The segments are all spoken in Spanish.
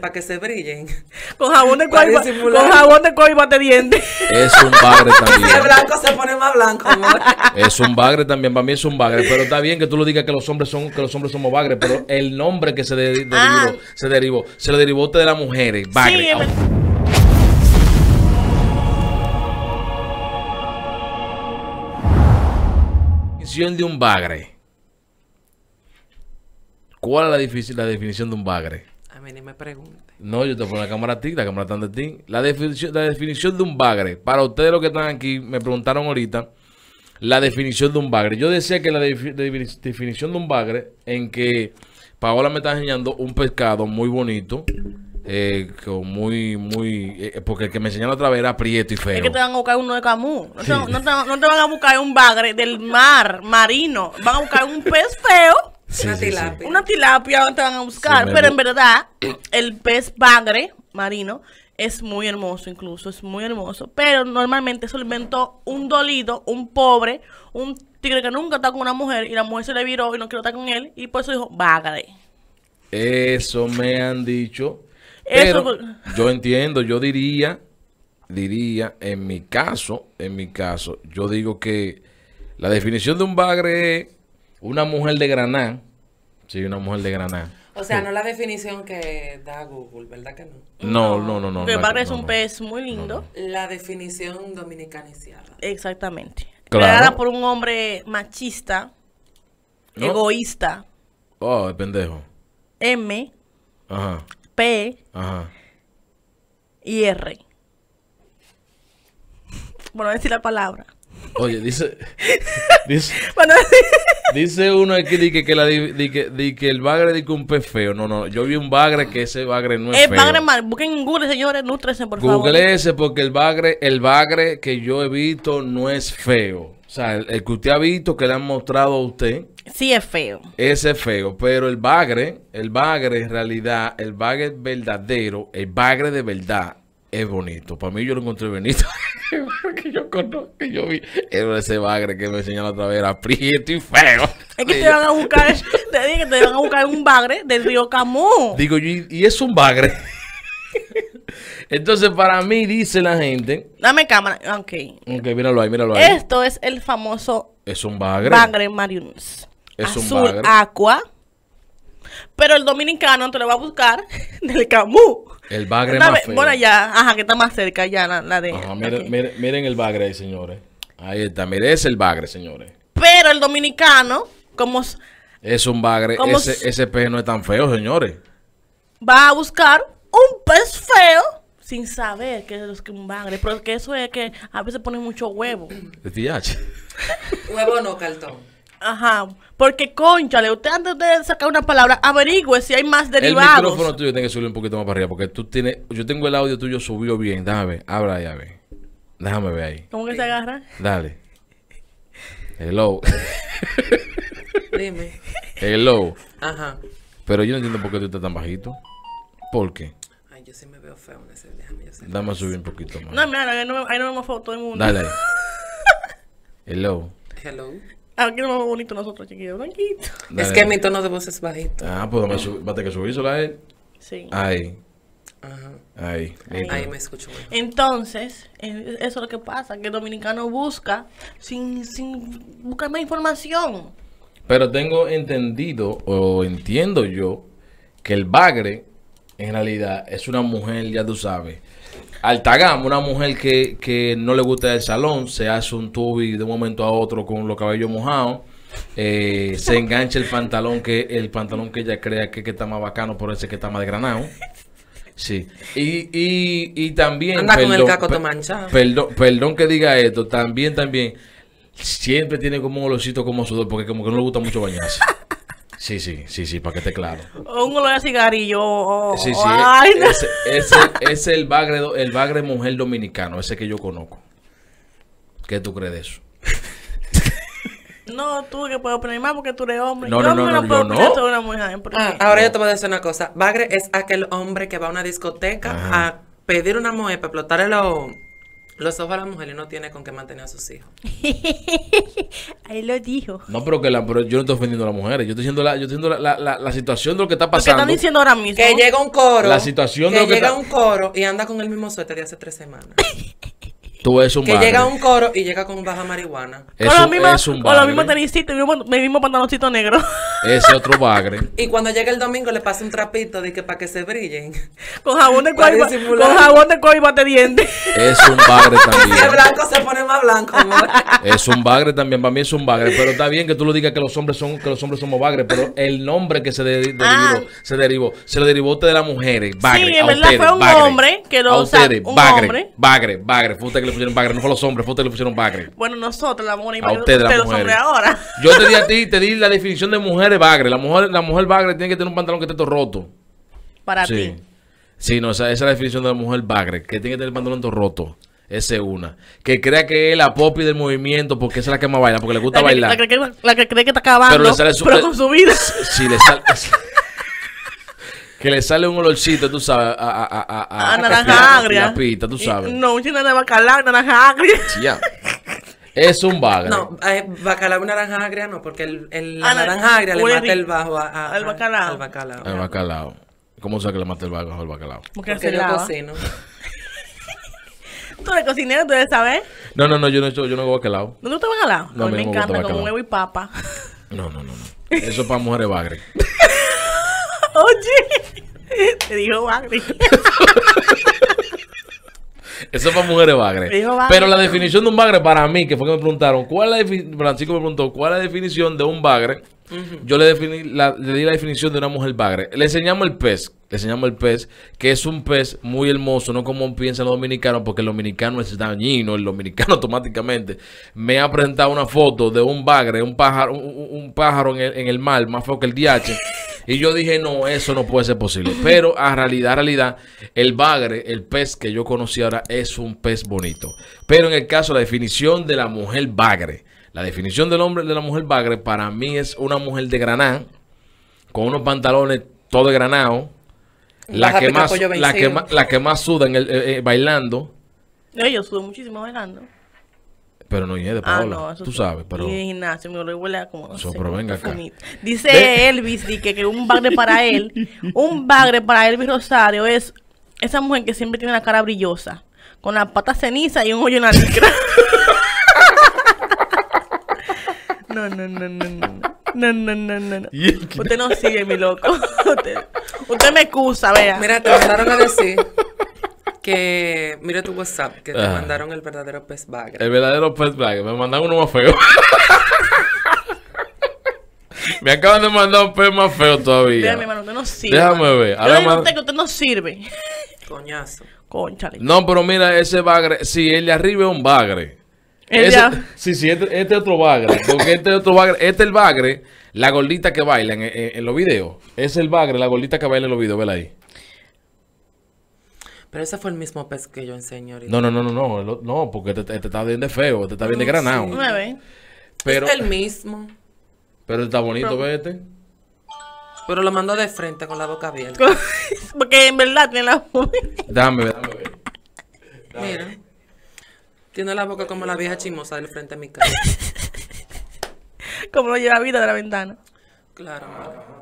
para que se brillen. Con jabón de coiba, con jabón de coiba te dientes. Es un bagre también. Si blanco se pone más blanco, amor. Es un bagre también, para mí es un bagre, pero está bien que tú lo digas que los hombres son que los hombres somos bagres, pero el nombre que se derivó, ah. se derivó, se lo derivó usted de las mujeres, bagre. Definición de un bagre. ¿Cuál es la definición de un bagre? me pregunte. No, yo te pongo la cámara a ti, la cámara está de ti. La definición, la definición de un bagre. Para ustedes los que están aquí, me preguntaron ahorita la definición de un bagre. Yo decía que la definición de un bagre, en que Paola me está enseñando un pescado muy bonito. Eh, muy, muy. Eh, eh, porque el que me enseñaron otra vez era prieto y feo. Es que te van a buscar uno de Camus. No no te, van a buscar un bagre del mar, marino. Van a buscar un pez feo una, tilapia. una tilapia. te van a buscar, pero en verdad el pez bagre marino es muy hermoso incluso, es muy hermoso, pero normalmente se inventó un dolido, un pobre, un tigre que nunca está con una mujer y la mujer se le viró y no quiere estar con él y por eso dijo bagre. Eso me han dicho. Pero yo entiendo, yo diría, diría, en mi caso, en mi caso, yo digo que la definición de un bagre es una mujer de Granada. Sí, una mujer de Granada. O sea, no la definición que da Google, ¿verdad que no? No, no, no, no. Pero parece es un pez muy lindo. La definición dominicanizada. Exactamente. Claro. Creada por un hombre machista, egoísta. Oh, el pendejo. M. P. Ajá. Y R. Bueno, decir la palabra. Oye, dice. dice, uno aquí que, di que, el bagre di un pez feo. No, no, yo vi un bagre que ese bagre no es eh, feo. Es bagre mal. Busquen en Google, señores, nútrese, por favor. Google ese porque el bagre, el bagre que yo he visto no es feo. O sea, el, que usted ha visto, que le han mostrado a usted. Sí, es feo. Ese es feo. Pero el bagre, el bagre en realidad, el bagre verdadero, el bagre de verdad, es bonito. Para mí yo lo encontré bonito. que yo conozco, que yo vi. Era ese bagre que me enseñó la otra vez. Era y feo. Es que te van a buscar, te dije que te van a buscar un bagre del río Camus. Digo, yo y es un bagre. Entonces, para mí, dice la gente. Dame cámara. Ok. Ok, míralo ahí, míralo ahí. Esto es el famoso. Es un bagre. Bagre Marinos. Es Azul un bagre. Aqua. Pero el dominicano te lo va a buscar del Camus. El bagre más feo. Bueno, ya, ajá, que está más cerca ya la, la miren, el bagre ahí, señores. Ahí está, miren, es el bagre, señores. Pero el dominicano, como... Es un bagre, ese, ese pez no es tan feo, señores. Va a buscar un pez feo sin saber que es un bagre. Pero que eso es que a veces pone mucho huevo. ¿De Huevo no, cartón. Ajá, porque conchale, usted antes de sacar una palabra, averigüe si hay más derivados. El micrófono tuyo tiene que subir un poquito más para arriba, porque tú tienes, yo tengo el audio tuyo subido bien, déjame ver, abra ahí, a ver. Déjame ver ahí. ¿Cómo que se agarra? Dale. Hello. Dime. Hello. Ajá. Pero yo no entiendo por qué tú estás tan bajito. ¿Por qué? Ay, yo sí me veo feo en ese déjame yo subir un poquito más. No, mira, ahí no, ahí no me foto todo el mundo. Dale. Hello. Hello. Aquí ah, lo más bonito nosotros, chiquillos, blanquito. Es que mi tono de voz es bajito. Ah, pues va a tener que subir a él. Sí. Ahí. Ahí. Ahí. me escucho. Entonces, eh, eso es lo que pasa, que el dominicano busca sin, sin buscar más información. Pero tengo entendido, o entiendo yo, que el bagre, en realidad, es una mujer, ya tú sabes, Altagam, una mujer que, no le gusta el salón, se hace un tubi de un momento a otro con los cabellos mojados. Eh, se engancha el pantalón que el pantalón que ella crea que, está más bacano por ese que está más granado. Sí. Y, también. Anda con el caco manchado. Perdón, perdón que diga esto. También, también. Siempre tiene como un olorcito como sudor porque como que no le gusta mucho bañarse. Sí, sí, sí, sí, para que esté claro. un olor de cigarrillo. sí, sí, ay, ese, no. ese, es el bagre, el bagre mujer dominicano, ese que yo conozco. ¿Qué tú crees de eso? No, tú que puedes opinar más porque tú eres hombre. No, yo no, no, no, puedo una mujer. Ah, ahora yo te voy a decir una cosa. Bagre es aquel hombre que va a una discoteca a pedir una mujer para explotarle los los ojos de las mujeres no tiene con qué mantener a sus hijos. Ahí lo dijo. No, pero que la, pero yo no estoy ofendiendo a las mujeres. Yo estoy diciendo la, yo estoy diciendo la, la, la, situación de lo que está pasando. ¿Qué están diciendo ahora mismo? Que llega un coro. La situación de que lo que llega un coro y anda con el mismo suéter de hace tres semanas. Tú eres un Que llega un coro y llega con baja marihuana. Es con un, y mismo, mismo pantaloncito negro. Ese otro bagre. Y cuando llega el domingo le pasa un trapito de que para que se brillen. Con jabón de coiba, con jabón de coiba de dientes. Es un bagre también. Si el blanco se pone más blanco. Es un bagre también, para mí es un bagre, pero está bien que tú lo digas que los hombres son que los hombres somos bagres, pero el nombre que se derivó, ah. se derivó, se lo derivó usted de las mujeres, bagre. Sí, en verdad ustedes, fue un hombre que lo a ustedes, bagre, bagre, bagre, fue usted que le pusieron bagre, no fue los hombres, fue usted que le pusieron bagre. Bueno, nosotros la mujer y a usted, usted, la los hombres ahora. Yo te di a ti, te di la definición de mujer bagre. La mujer, la mujer bagre tiene que tener un pantalón que esté todo roto. Para ti. Sí, no, esa, es la definición de la mujer bagre, que tiene que tener el pantalón todo roto. Esa es una. Que crea que es la popi del movimiento porque esa es la que más baila, porque le gusta bailar. la, que, cree que está acabando, pero, le sale con su vida. Sí, le sale... que le sale un olorcito, tú sabes, a... A, a, a, ah, naranja agria. A pita, tú sabes. no, un de bacalao, naranja agria. Sí, ya. Es un bagre. No, eh, bacalao naranja agria no, porque el, el ah, naranja agria le mata el bajo al bacalao. Al bacalao. bacalao. ¿Cómo se que le mata el bajo al bacalao? Porque, yo cocino. ¿Tú eres cocinero? ¿Tú debes saber? No, no, no, yo no, yo, yo no hago bacalao. ¿No te gusta bacalao? No, me, encanta, con huevo y papa. No, no, no, no. Eso es para mujeres bagres Oye, te dijo bagre. Eso es para mujeres bagres. Pero la definición de un bagre para mí, que fue que me preguntaron, ¿cuál la Francisco me preguntó, ¿cuál es la definición de un bagre? Yo le, definí le di la definición de una mujer bagre. Le enseñamos el pez, le enseñamos el pez, que es un pez muy hermoso, no como piensan los dominicanos, porque el dominicano es dañino, el dominicano automáticamente me ha presentado una foto de un bagre, un pájaro, un, pájaro en el, en el mar, más feo que el DH. Y yo dije, no, eso no puede ser posible. Pero a realidad, a realidad, el bagre, el pez que yo conocí ahora, es un pez bonito. Pero en el caso, la definición de la mujer bagre, la definición del hombre de la mujer bagre, para mí es una mujer de graná, con unos pantalones todo de granado, la que, más, la que, la que más suda eh, eh, bailando. Yo sudo muchísimo bailando. Pero no es de ah, Paola. tú sabes, pero. Y de gimnasio, me lo huele a como. eso, acá. Dice Elvis y que, un bagre para él, un bagre para Elvis Rosario es esa mujer que siempre tiene la cara brillosa, con las patas ceniza y un hoyo en la licra. no, no, no, no, no. No, no, no, Usted no sigue, mi loco. Usted, usted me excusa, vea. Mira, te mandaron a decir que mira tu WhatsApp, que te ah. mandaron el verdadero pez bagre, El verdadero pez bag, me mandaron uno más feo. me acaban de mandar un pez más feo todavía. Déjame, mano usted no sirve. Déjame ver. Ahora Yo que usted no sirve. Coñazo. Conchale. No, pero mira, ese bagre, si el de arriba es un bagre. ese, este, este, otro bagre. Porque este otro bagre, este es el bagre, la gordita que baila en, los videos. Es el bagre, la gordita que baila en los videos, vela ahí. Pero ese fue el mismo pez que yo enseñé No, no, no, no, no, porque te, está bien de feo, te está bien de granado. Pero, es el mismo. Pero está bonito, vete. Pero lo mandó de frente con la boca abierta. porque en verdad tiene la boca. Dame, dame, Mira. Tiene la boca como la vieja chimosa del frente de mi casa. como lo lleva vida de la ventana. Claro.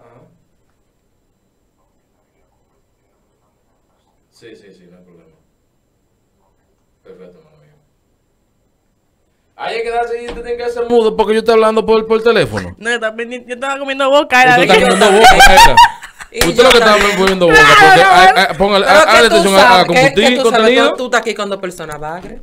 Sí, sí, sí, no hay problema. Perfecto, hermano mío. Hay que quedarse y te tienen que hacer mudo porque yo estoy hablando por, por teléfono. No, yo, yo estaba comiendo boca. Era Usted comiendo boca, era. Usted lo que está comiendo boca. Porque, a, a, póngale, atención a, a combustible, tú contenido. tú, estás aquí con dos personas bagres.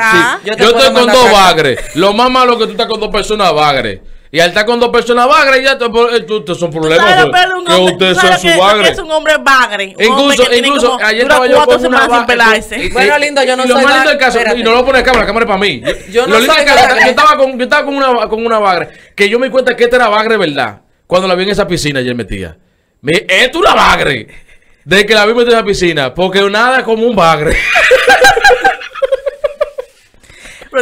Ah, yo, yo estoy con dos bagres. Lo más malo es que tú estás con dos personas bagres. Y al estar con dos personas bagres, ya te, eh, son problemas. Sabes, pues, pero que usted Es un hombre bagre. Un incluso, hombre incluso, ayer estaba yo con una bagre. Bueno, lindo, yo no y Lo más lindo del caso, y no lo pone cámara, cámara para mí. Yo, no yo estaba, con, yo estaba con, una, con una bagre, que yo me di cuenta que esta era bagre, ¿verdad? Cuando la vi en esa piscina ayer metía. Me, ¡Esto es una bagre! Desde que la vi metida en esa piscina, porque nada como un bagre.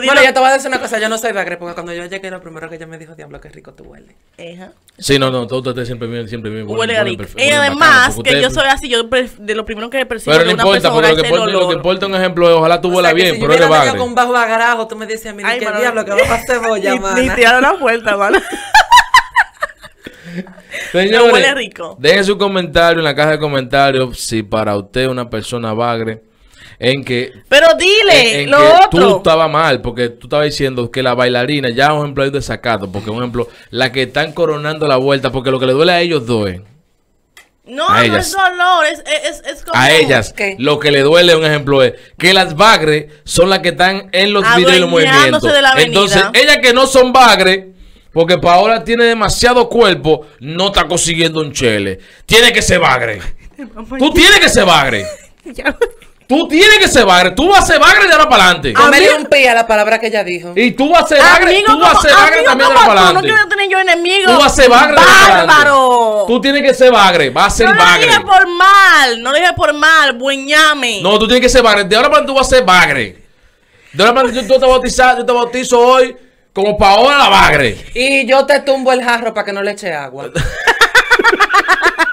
bueno, yo te voy a decir una cosa, yo no soy bagre, porque cuando yo llegué, lo primero que ella me dijo, diablo, qué rico tú hueles. Eja. Sí, no, no, tú estás siempre bien, siempre bien. Huele a Y además, que yo soy así, yo de lo primero que percibo Pero no importa, porque lo que, importa, un ejemplo es, ojalá tú huelas bien, pero eres bagre. Si yo con bajo agarajo, tú me dices a mí, qué diablo, que va a cebolla, mano. Ni te la puerta, mano. Señores, huele rico. dejen su comentario en la caja de comentarios si para usted una persona bagre en que... Pero dile, lo otro. Tú estaba mal, porque tú estabas diciendo que la bailarina, ya un ejemplo de desacato, porque un ejemplo, la que están coronando la vuelta, porque lo que le duele a ellos duele No, a no es dolor, es, como... A ellas, lo que le duele, un ejemplo es que las bagres son las que están en los videos movimientos. Entonces, ellas que no son bagres... Porque Paola tiene demasiado cuerpo, no está consiguiendo un chele. Tiene que ser bagre. Tú tienes que ser bagre. Tú tienes que ser bagre. Tú vas a ser bagre de ahora para adelante. A, mí me rompía la palabra que ella dijo. Y tú vas a ser bagre. tú vas a ser bagre también de ahora para adelante. No quiero tener yo enemigo. Tú vas a ser bagre ¡Bárbaro! Tú tienes que ser bagre. Vas a ser vagre. bagre. No lo dije por mal. No lo dije por mal. Buñame. No, tú tienes que ser bagre. De ahora para adelante tú vas a ser bagre. De ahora para adelante yo te bautizo, yo te bautizo hoy como Paola la bagre. Y yo te tumbo el jarro para que no le eche agua.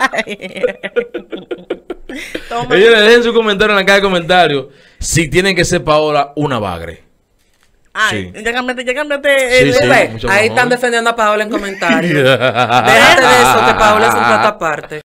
Ellos dejen su comentario en la caja de comentarios si tienen que ser Paola una bagre. Ay, sí. ya cámbiate, eh, sí, eh, eh. Ahí están defendiendo a Paola en comentarios. Déjate de eso, que Paola es un plata aparte.